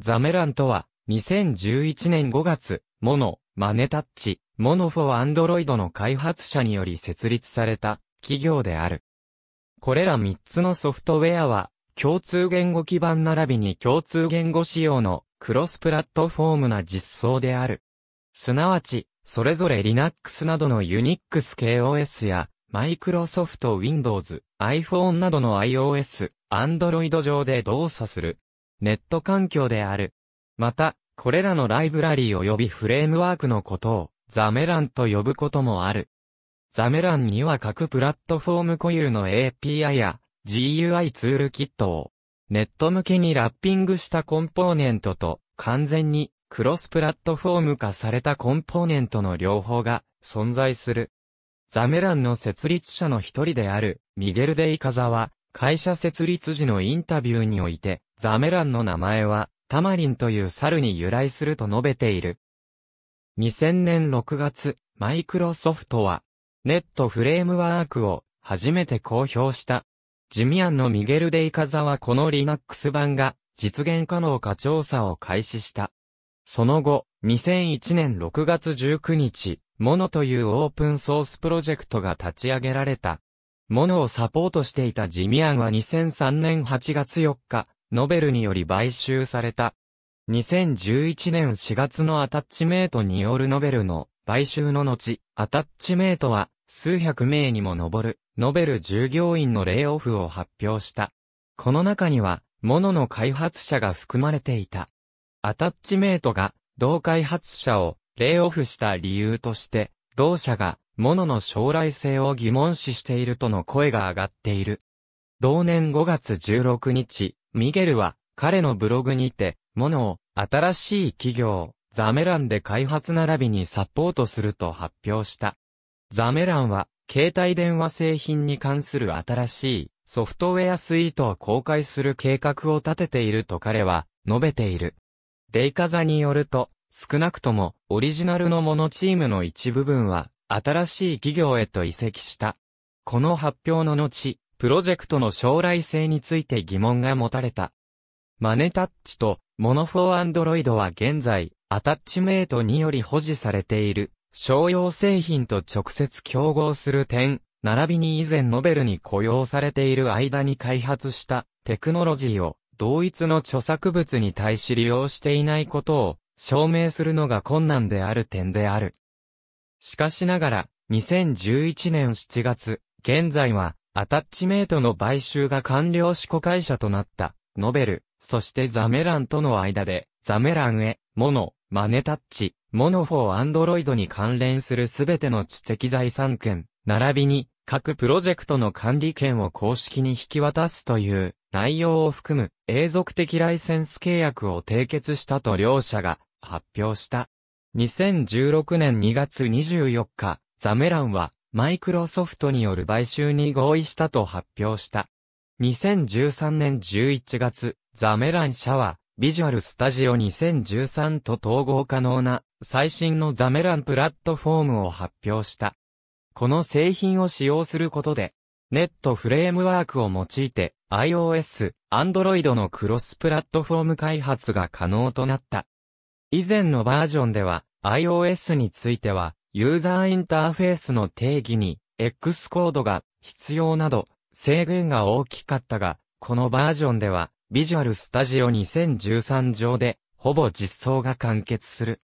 ザメランとは、2011年5月、モノ、マネタッチ、モノフォアンドロイドの開発者により設立された企業である。これら3つのソフトウェアは、共通言語基盤並びに共通言語仕様のクロスプラットフォームな実装である。すなわち、それぞれ Linux などの Unix KOS や Microsoft Windows、iPhone などの iOS、Android 上で動作するネット環境である。また、これらのライブラリー及びフレームワークのことを、ザメランと呼ぶこともある。ザメランには各プラットフォーム固有の API や GUI ツールキットを、ネット向けにラッピングしたコンポーネントと、完全にクロスプラットフォーム化されたコンポーネントの両方が存在する。ザメランの設立者の一人であるミゲル・デイカザは、会社設立時のインタビューにおいて、ザメランの名前は、タマリンという猿に由来すると述べている。2000年6月、マイクロソフトは、ネットフレームワークを初めて公表した。ジミアンのミゲル・デイカザはこの Linux 版が実現可能か調査を開始した。その後、2001年6月19日、モノというオープンソースプロジェクトが立ち上げられた。モノをサポートしていたジミアンは2003年8月4日、ノベルにより買収された。2011年4月のアタッチメイトによるノベルの買収の後、アタッチメイトは数百名にも上るノベル従業員のレイオフを発表した。この中には、モノの開発者が含まれていた。アタッチメイトが同開発者をレイオフした理由として、同社がものの将来性を疑問視しているとの声が上がっている。同年5月16日、ミゲルは彼のブログにて、モノを新しい企業、ザメランで開発並びにサポートすると発表した。ザメランは、携帯電話製品に関する新しいソフトウェアスイートを公開する計画を立てていると彼は述べている。デイカザによると、少なくともオリジナルのモノチームの一部分は新しい企業へと移籍した。この発表の後、プロジェクトの将来性について疑問が持たれた。マネタッチとモノフォーアンドロイドは現在、アタッチメイトにより保持されている商用製品と直接競合する点、並びに以前ノベルに雇用されている間に開発したテクノロジーを同一の著作物に対し利用していないことを証明するのが困難である点である。しかしながら、2011年7月、現在は、アタッチメイトの買収が完了し子会社となった、ノベル、そしてザメランとの間で、ザメランへ、モノ、マネタッチ、モノフォーアンドロイドに関連するすべての知的財産権、並びに、各プロジェクトの管理権を公式に引き渡すという、内容を含む、永続的ライセンス契約を締結したと両社が、発表した。2016年2月24日、ザメランは、マイクロソフトによる買収に合意したと発表した。2013年11月、ザメラン社は、ビジュアルスタジオ2013と統合可能な最新のザメランプラットフォームを発表した。この製品を使用することで、ネットフレームワークを用いて iOS、Android のクロスプラットフォーム開発が可能となった。以前のバージョンでは iOS についてはユーザーインターフェースの定義に X コードが必要など制限が大きかったが、このバージョンでは Visual Studio 2013上でほぼ実装が完結する。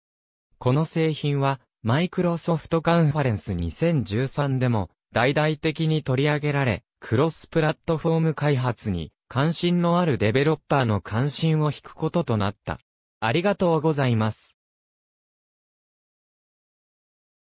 この製品はマイクロソフトカンファレンス2013でも大々的に取り上げられ、クロスプラットフォーム開発に関心のあるデベロッパーの関心を引くこととなった。ありがとうございます。